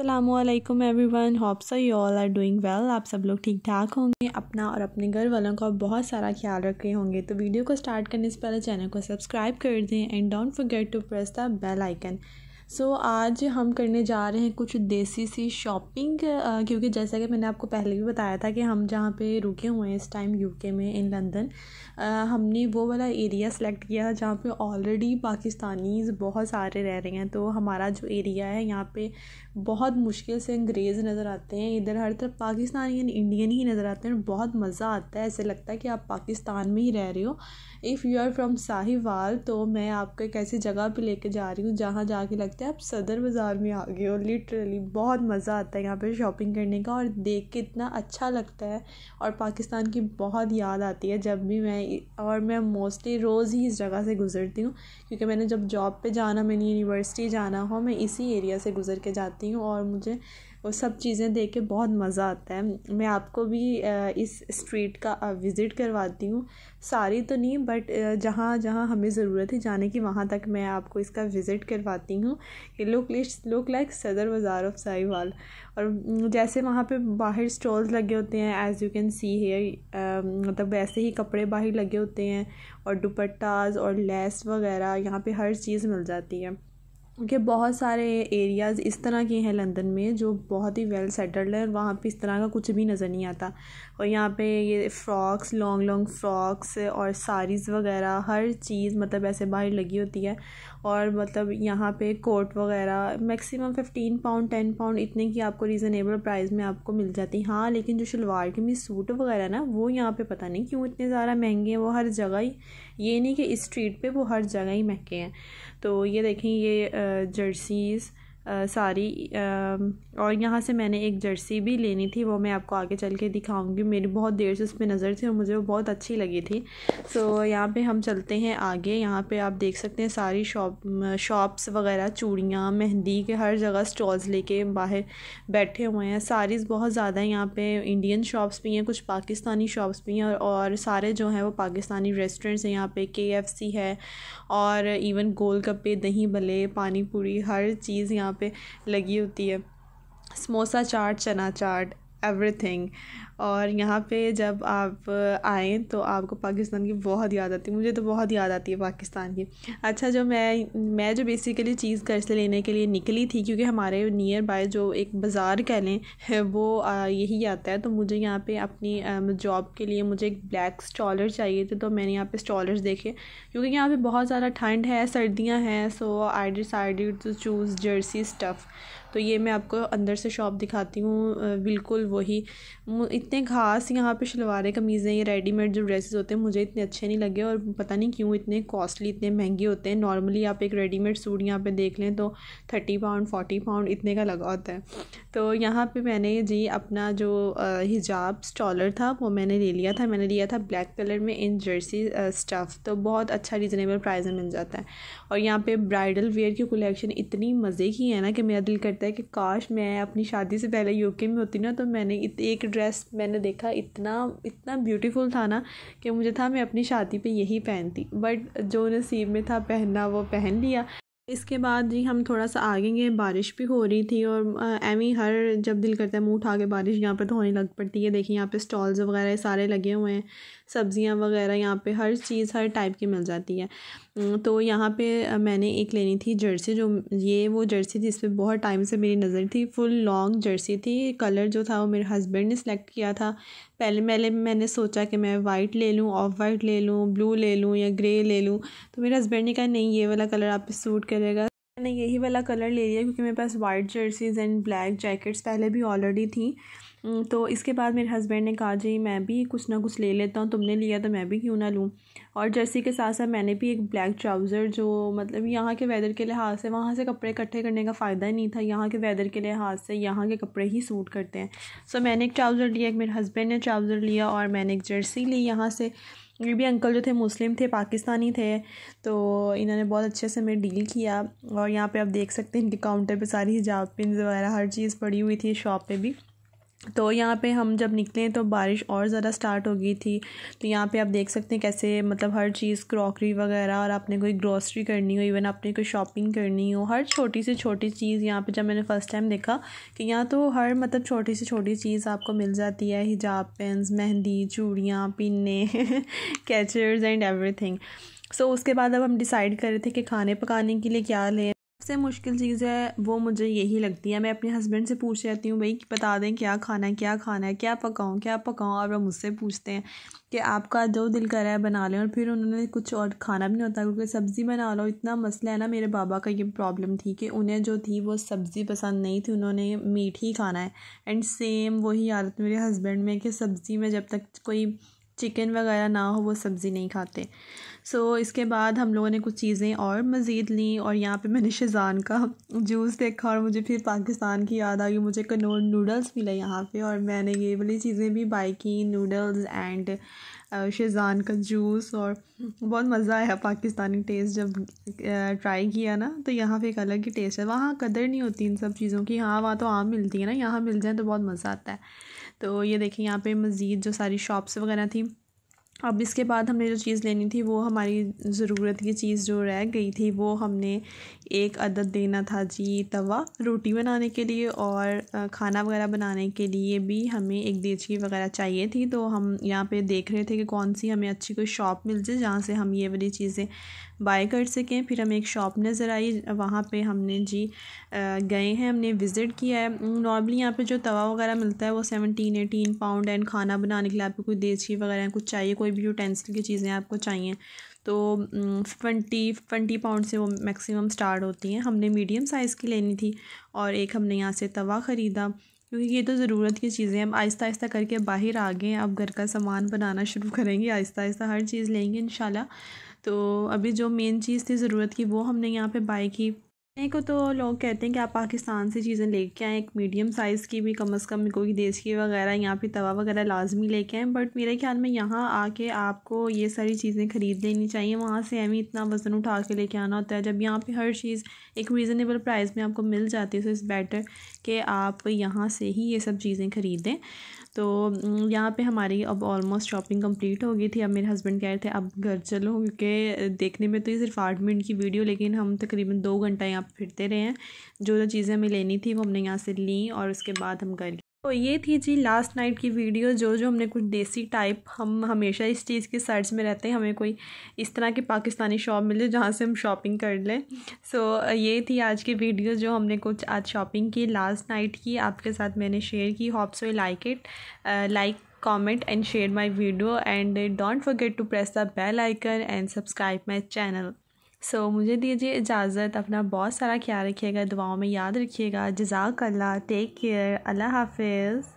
अल्लाम one hope so you all are doing well आप सब लोग ठीक ठाक होंगे अपना और अपने घर वालों का बहुत सारा ख्याल रख रहे होंगे तो वीडियो को स्टार्ट करने से पहले चैनल को सब्सक्राइब कर दें and don't forget to press the bell icon so so, आज हम करने जा रहे हैं कुछ देसी सी शॉपिंग क्योंकि जैसा कि मैंने आपको पहले भी बताया था कि हम जहाँ पे रुके हुए हैं इस टाइम यूके में इन लंदन हमने वो वाला एरिया सेलेक्ट किया जहाँ पे ऑलरेडी पाकिस्तानीज बहुत सारे रह रहे हैं तो हमारा जो एरिया है यहाँ पे बहुत मुश्किल से अंग्रेज़ नज़र आते हैं इधर हर तरफ पाकिस्तानी एंड इंडियन ही नज़र आते हैं बहुत मज़ा आता है ऐसे लगता है कि आप पाकिस्तान में ही रह रहे हो if you are from Sahiwal तो मैं आपको एक ऐसी जगह पर लेके जा रही हूँ जहाँ जाके लगता सकते हैं आप सदर बाज़ार में आ गए हो लिटरली बहुत मज़ा आता है यहाँ पर शॉपिंग करने का और देख के इतना अच्छा लगता है और पाकिस्तान की बहुत याद आती है जब भी मैं और मैं मोस्टली रोज़ ही इस जगह से गुजरती हूँ क्योंकि मैंने जब जॉब पे जाना मैंने यूनिवर्सिटी जाना हो मैं इसी एरिया से गुज़र के जाती हूँ और मुझे वो सब चीज़ें देख के बहुत मज़ा आता है मैं आपको भी इस स्ट्रीट का विज़िट करवाती हूँ सारी तो नहीं बट जहाँ जहाँ हमें ज़रूरत है जाने की वहाँ तक मैं आपको इसका विज़िट करवाती हूँ ये लुक लिस्ट लुक लाइक सदर बाज़ार ऑफ साहिवाल और जैसे वहाँ पे बाहर स्टॉल्स लगे होते हैं as you can see here मतलब वैसे ही कपड़े बाहर लगे होते हैं और दुपट्टाज और लेस वगैरह यहाँ पर हर चीज़ मिल जाती है क्योंकि बहुत सारे एरियाज़ इस तरह के हैं लंदन में जो बहुत ही वेल सेटल्ड है और वहाँ पे इस तरह का कुछ भी नज़र नहीं आता और यहाँ पे ये फ्रॉक्स लॉन्ग लॉन्ग फ्रॉक्स और साड़ीज़ वगैरह हर चीज़ मतलब ऐसे बाहर लगी होती है और मतलब यहाँ पे कोट वगैरह maximum fifteen pound ten pound इतने की आपको रीज़नेबल प्राइस में आपको मिल जाती हाँ लेकिन जो शलवार कमीज सूट वगैरह ना वो यहाँ पे पता नहीं क्यों इतने ज़्यादा महंगे हैं वो हर जगह ही ये नहीं कि स्ट्रीट पे वो हर जगह ही महंगे हैं तो ये देखें ये जर्सीज़ सारी और यहाँ से मैंने एक जर्सी भी लेनी थी वो मैं आपको आगे चल के दिखाऊँगी मेरी बहुत देर से उस पर नज़र थी और मुझे वो बहुत अच्छी लगी थी सो so, यहाँ पे हम चलते हैं आगे यहाँ पे आप देख सकते हैं सारी शॉप शॉप्स वगैरह चूड़ियाँ मेहंदी के हर जगह स्टॉल्स लेके बाहर बैठे हुए हैं सारीज़ बहुत ज़्यादा हैं यहाँ पर इंडियन शॉप्स भी हैं कुछ पाकिस्तानी शॉप्स भी हैं और, और सारे जो हैं वो पाकिस्तानी रेस्टोरेंट्स हैं यहाँ पर के है और इवन गोल दही भले पानी पूरी हर चीज़ यहाँ पे लगी होती है समोसा चाट चना चाट एवरीथिंग और यहाँ पे जब आप आए तो आपको पाकिस्तान की बहुत याद आती है मुझे तो बहुत याद आती है पाकिस्तान की अच्छा जो मैं मैं जो बेसिकली चीज़ घर से लेने के लिए निकली थी क्योंकि हमारे नियर बाय जो एक बाज़ार कह लें वो यही आता है तो मुझे यहाँ पे अपनी जॉब के लिए मुझे एक ब्लैक स्टॉलर चाहिए थे तो मैंने यहाँ पे स्टॉलर्स देखे क्योंकि यहाँ पे बहुत ज़्यादा ठंड है सर्दियाँ हैं so I decided to choose jersey stuff तो ये मैं आपको अंदर से शॉप दिखाती हूँ बिल्कुल वही इतने खास यहाँ पे शलवारें कमीज़ें ये रेडीमेड जो ड्रेसेस होते हैं मुझे इतने अच्छे नहीं लगे और पता नहीं क्यों इतने कॉस्टली इतने महंगे होते हैं नॉर्मली आप एक रेडीमेड सूट यहाँ पे देख लें तो थर्टी पाउंड फोर्टी पाउंड इतने का लगा होता है तो यहाँ पर मैंने जी अपना जो हिजाब स्टॉलर था वो मैंने ले लिया था मैंने लिया था ब्लैक कलर में इन जर्सी स्टफ़ तो बहुत अच्छा रीज़नेबल प्राइज में मिल जाता है और यहाँ पर ब्राइडल वेयर की कलेक्शन इतनी मज़े की है ना कि मेरा दिल कर कहता है कि काश मैं अपनी शादी से पहले यूके में होती ना तो मैंने एक ड्रेस मैंने देखा इतना इतना ब्यूटीफुल था ना कि मुझे था मैं अपनी शादी पे यही पहनती बट जो नसीब में था पहनना वो पहन लिया इसके बाद जी हम थोड़ा सा आगे गए बारिश भी हो रही थी और ही हर जब दिल करता है मुंह उठा के बारिश यहाँ पर तो होने लग पड़ती है देखिए यहाँ पे स्टॉल्स वगैरह सारे लगे हुए हैं सब्जियाँ वगैरह यहाँ पे हर चीज़ हर टाइप की मिल जाती है तो यहाँ पे मैंने एक लेनी थी जर्सी जो ये वो जर्सी इस पर बहुत टाइम से मेरी नज़र थी फुल लॉन्ग जर्सी थी कलर जो था वो मेरे हस्बैंड ने सेलेक्ट किया था पहले पहले मैंने सोचा कि मैं वाइट ले लूँ ऑफ वाइट ले लूँ ब्लू ले लूँ या ग्रे ले लूँ तो मेरे हस्बैंड ने कहा नहीं ये वाला कलर आप पे सूट करेगा मैंने यही वाला कलर ले लिया क्योंकि मेरे पास white jerseys and black jackets पहले भी ऑलरेडी थी तो इसके बाद मेरे हस्बैंड ने कहा जी मैं भी कुछ ना कुछ ले लेता हूँ तुमने लिया तो मैं भी क्यों ना लूँ और जर्सी के साथ साथ मैंने भी एक ब्लैक ट्राउज़र जो मतलब यहाँ के वेदर के लिहाज से वहाँ से कपड़े इकट्ठे करने का फ़ायदा ही नहीं था यहाँ के वेदर के लिहाज से यहाँ के कपड़े ही सूट करते हैं सो मैंने एक ट्राउज़र लिया एक मेरे हस्बैंड ने ट्राउज़र लिया और मैंने एक जर्सी ली यहाँ से ये भी अंकल जो थे मुस्लिम थे पाकिस्तानी थे तो इन्होंने बहुत अच्छे से मैं डील किया और यहाँ पे आप देख सकते हैं इनके काउंटर पे सारी हिजाब पिन वगैरह हर चीज़ पड़ी हुई थी शॉप पे भी तो यहाँ पे हम जब निकले तो बारिश और ज़्यादा स्टार्ट हो गई थी तो यहाँ पे आप देख सकते हैं कैसे मतलब हर चीज़ क्रॉकरी वगैरह और आपने कोई ग्रॉसरी करनी हो इवन आपने कोई शॉपिंग करनी हो हर छोटी से छोटी चीज़ यहाँ पे जब मैंने फ़र्स्ट टाइम देखा कि यहाँ तो हर मतलब छोटी से छोटी चीज़ आपको मिल जाती है हिजाब पेंस मेहंदी चूड़ियाँ पिन्ने कैचर्स एंड एवरी सो उसके बाद अब हम डिसाइड कर रहे थे कि खाने पकाने के लिए क्या लें सबसे मुश्किल चीज़ है वो मुझे यही लगती है मैं अपने हस्बैंड से पूछ रहती हूँ भाई कि बता दें क्या खाना है क्या खाना है क्या पकाऊँ क्या पकाऊँ और वो मुझसे पूछते हैं कि आपका जो दिल कर रहा है बना लें और फिर उन्होंने कुछ और खाना भी नहीं होता क्योंकि सब्ज़ी बना लो इतना मसला है ना मेरे बाबा का ये प्रॉब्लम थी कि उन्हें जो थी वो सब्ज़ी पसंद नहीं थी उन्होंने मीठी ही खाना है एंड सेम वही आदत मेरे हस्बैंड में कि सब्ज़ी में जब तक कोई चिकन वगैरह ना हो वो सब्ज़ी नहीं खाते सो so, इसके बाद हम लोगों ने कुछ चीज़ें और मज़ीद ली और यहाँ पे मैंने शेज़ान का जूस देखा और मुझे फिर पाकिस्तान की याद आ गई मुझे कनोर नूडल्स मिले यहाँ पे और मैंने ये वाली चीज़ें भी बाई की नूडल्स एंड शेज़ान का जूस और बहुत मज़ा आया पाकिस्तानी टेस्ट जब ट्राई uh, किया ना तो यहाँ पे एक अलग ही टेस्ट है वहाँ कदर नहीं होती इन सब चीज़ों की हाँ वहाँ तो आम मिलती है ना यहाँ मिल जाए तो बहुत मज़ा आता है तो ये देखें यहाँ पे मज़ीद जो सारी शॉप्स वगैरह थी अब इसके बाद हमने जो चीज़ लेनी थी वो हमारी ज़रूरत की चीज़ जो रह गई थी वो हमने एक अदद देना था जी तवा रोटी बनाने के लिए और खाना वगैरह बनाने के लिए भी हमें एक देची वगैरह चाहिए थी तो हम यहाँ पे देख रहे थे कि कौन सी हमें अच्छी कोई शॉप मिल जाए जहाँ से हम ये वाली चीज़ें बाय कर सकें फिर हमें एक शॉप नज़र आई वहाँ पे हमने जी गए हैं हमने विज़िट किया है नॉर्मली यहाँ पे जो तवा वगैरह मिलता है वो सेवनटीन एटीन पाउंड एंड खाना बनाने के लिए आपको कोई देची वगैरह कुछ चाहिए कोई भी यूटेंसिल की चीज़ें आपको चाहिए तो ट्वेंटी ट्वेंटी पाउंड से वो मैक्सिमम स्टार्ट होती हैं हमने मीडियम साइज़ की लेनी थी और एक हमने यहाँ से तवा ख़रीदा क्योंकि ये तो ज़रूरत की चीज़ें हैं आहिस्ता आहिस्ता करके बाहर आ गए अब घर का सामान बनाना शुरू करेंगे आहिस्ता आहिस्ता हर चीज़ लेंगे इन तो अभी जो मेन चीज़ थी ज़रूरत की वो हमने यहाँ पर बाई की को तो लोग कहते हैं कि आप पाकिस्तान से चीज़ें लेके आएँ एक मीडियम साइज़ की भी कम अज़ कम कोई देश की वगैरह यहाँ पे तवा वगैरह लाजमी लेके आएँ बट मेरे ख्याल में यहाँ आके आपको ये सारी चीज़ें ख़रीद लेनी चाहिए वहाँ से हमें इतना वज़न उठा के लेके आना होता है जब यहाँ पे हर चीज़ एक रीज़नेबल प्राइस में आपको मिल जाती है सो इस बेटर कि आप यहाँ से ही ये सब चीज़ें ख़रीदें तो यहाँ पे हमारी अब ऑलमोस्ट शॉपिंग कंप्लीट हो गई थी अब मेरे हस्बैंड कह रहे थे अब घर चलो क्योंकि देखने में तो ये सिर्फ आठ मिनट की वीडियो लेकिन हम तकरीबन दो घंटा यहाँ फिरते रहे हैं जो जो चीज़ें हमें लेनी थी वो हमने यहाँ से ली और उसके बाद हम घर तो ये थी जी लास्ट नाइट की वीडियो जो जो हमने कुछ देसी टाइप हम हमेशा इस चीज़ के सर्च में रहते हैं हमें कोई इस तरह की पाकिस्तानी शॉप मिले जहाँ से हम शॉपिंग कर लें सो so, ये थी आज की वीडियो जो हमने कुछ आज शॉपिंग की लास्ट नाइट की आपके साथ मैंने शेयर की hope so like it like comment and share my video and don't forget to press the bell icon and subscribe my channel so so, मुझे दीजिए इजाज़त अपना बहुत सारा ख्याल रखिएगा दुआओं में याद रखिएगा जजाक अल्लाह टेक केयर अल्लाह हाफिज़